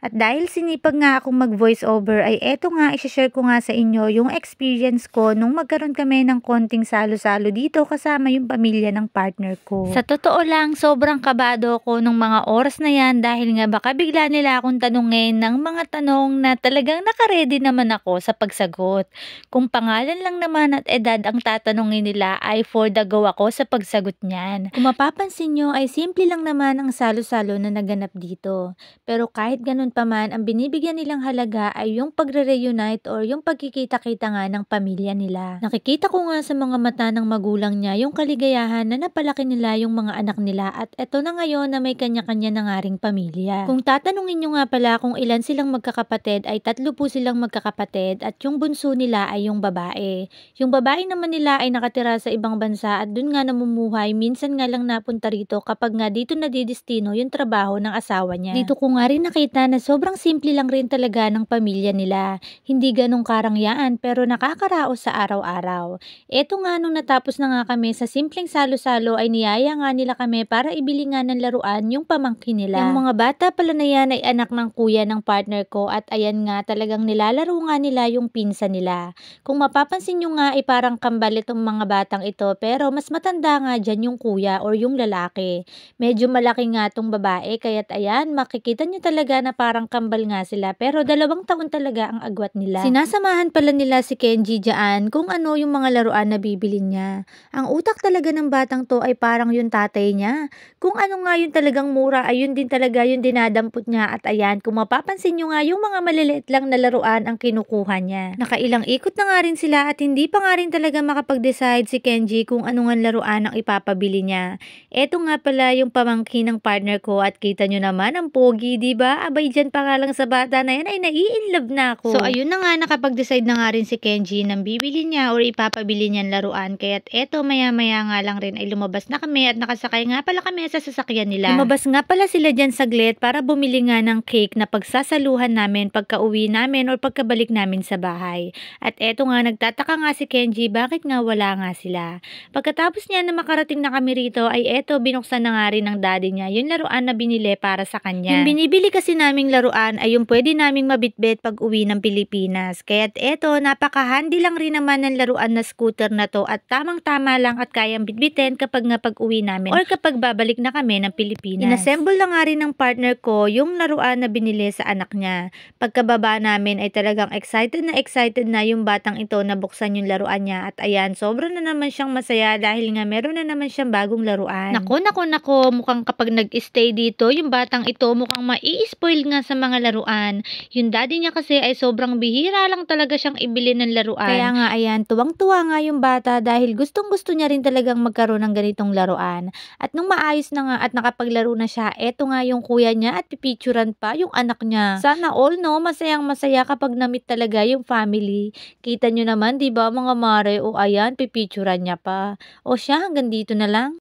At dahil sinipag nga akong mag voiceover ay eto nga isashare ko nga sa inyo yung experience ko nung magkaroon kami ng konting salo-salo dito kasama yung pamilya ng partner ko. Sa totoo lang, sobrang kabado ko nung mga oras na yan dahil nga baka bigla nila akong tanungin ng mga tanong na talagang nakaredy naman ako sa pagsagot. Kung pangalan lang naman at edad ang tatanungin nila ay for the go ako sa pagsagot niyan. Kung mapapansin nyo ay simple lang naman ang salo-salo na naganap dito. Pero kahit ganun paman ang binibigyan nilang halaga ay yung pagre-reunite or yung pagkikita-kita nga ng pamilya nila. Nakikita ko nga sa mga mata ng magulang niya yung kaligayahan na napalaki nila yung mga anak nila at eto na ngayon na may kanya-kanya na nga ring pamilya. Kung tatanungin nyo nga pala kung ilan silang magkakapatid ay tatlo po silang magkakapatid at yung bunso nila ay yung babae. Yung babae naman nila ay nakatira sa ibang bansa at dun nga namumuhay minsan nga lang napunta rito kapag nga dito nadidistino yung trabaho ng asawa niya. Dito ko nga rin nakita na sobrang simple lang rin talaga ng pamilya nila. Hindi ganong karangyaan pero nakakaraos sa araw-araw. Eto nga nung natapos na nga kami sa simpleng salo-salo ay niyaya nga nila kami para ibili nga ng laruan yung pamangkin nila. Yung mga bata pala na yan ay anak ng kuya ng partner ko at ayan nga talagang nilalaro nga nila yung pinsa nila. Kung mapapansin nyo nga ay parang kambal itong mga batang ito pero mas matanda nga dyan yung kuya or yung lalaki. Medyo malaki nga tong babae kaya't ayan makikita nyo talaga na parang parang kambal nga sila pero dalawang taon talaga ang agwat nila. Sinasamahan pala nila si Kenji dyan kung ano yung mga laruan na bibilin niya. Ang utak talaga ng batang to ay parang yung tatay niya. Kung ano nga yung talagang mura ayun din talaga yung dinadampot niya at ayan kung mapapansin nyo nga yung mga maliliit lang na laruan ang kinukuha niya. Nakailang ikot na nga rin sila at hindi pa nga rin talaga makapag-decide si Kenji kung anong laruan ang ipapabili niya. Eto nga pala yung pamangkin ng partner ko at kita nyo naman ang pogi, di ba? Abay dyan nandyan pa nga lang sa bata na yan, ay nai-inlove na ako. So, ayun na nga, nakapag-decide na nga rin si Kenji nang bibili niya or ipapabili niyan laruan. Kaya't eto, maya-maya nga lang rin ay lumabas na kami at nakasakay nga pala kami sa sasakyan nila. Lumabas nga pala sila dyan saglit para bumili nga ng cake na pagsasaluhan namin pagka-uwi namin or pagkabalik namin sa bahay. At eto nga, nagtataka nga si Kenji bakit nga wala nga sila. Pagkatapos niya na makarating na kami rito ay eto, binuksan na nga rin ng daddy niya yung laruan na binili para sa kanya. Yung binibili kasi naming laruan ay yung pwede naming mabitbit pag uwi ng Pilipinas. Kaya't eto, napaka-handy lang rin naman ng laruan na scooter na to at tamang-tama lang at kayang bitbitin kapag nga pag uwi namin or kapag babalik na kami ng Pilipinas. Inassemble na nga rin ng partner ko yung laruan na binili sa anak niya. Pagkababa namin ay talagang excited na excited na yung batang ito na buksan yung laruan niya at ayan, sobra na naman siyang masaya dahil nga meron na naman siyang bagong laruan. Nako, nako, nako, mukhang kapag nag-stay dito, yung batang ito mukhang mai-spoil nga sa mga laruan. Yung daddy niya kasi ay sobrang bihira lang talaga siyang ibili ng laruan. Kaya nga ayan, tuwang-tuwa nga yung bata dahil gustong-gusto niya rin talagang magkaroon ng ganitong laruan. At nung maayos na nga at nakapaglaro na siya, eto nga yung kuya niya at pipicturan pa yung anak niya. Sana all no, masayang masaya kapag namit talaga yung family. Kita nyo naman, di ba mga mare, o ayan, pipicturan niya pa. O siya, hanggang dito na lang.